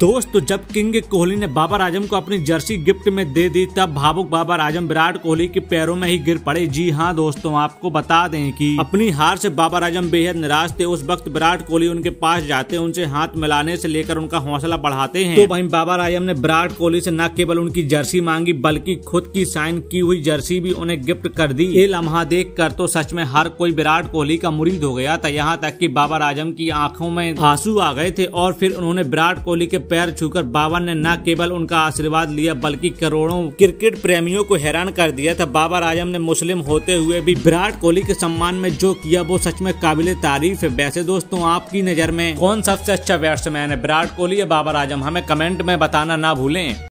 दोस्तों जब किंग कोहली ने बाबर आजम को अपनी जर्सी गिफ्ट में दे दी तब भावुक बाबर आजम विराट कोहली के पैरों में ही गिर पड़े जी हाँ दोस्तों आपको बता दें कि अपनी हार से बाबर आजम बेहद निराश थे उस वक्त विराट कोहली उनके पास जाते उनसे हाथ मिलाने से लेकर उनका हौसला बढ़ाते हैं तो वही बाबर आजम ने विराट कोहली से न केवल उनकी जर्सी मांगी बल्कि खुद की साइन की हुई जर्सी भी उन्हें गिफ्ट कर दी ये लम्हा देख कर तो सच में हर कोई विराट कोहली का मुरीद हो गया था यहाँ तक की बाबर आजम की आंखों में आंसू आ गए थे और फिर उन्होंने विराट कोहली के पैर छूकर बाबर ने न केवल उनका आशीर्वाद लिया बल्कि करोड़ों क्रिकेट प्रेमियों को हैरान कर दिया था बाबर आजम ने मुस्लिम होते हुए भी विराट कोहली के सम्मान में जो किया वो सच में काबिल तारीफ है वैसे दोस्तों आपकी नजर में कौन सबसे अच्छा बैट्समैन है विराट कोहली या बाबर आजम हमें कमेंट में बताना ना भूलें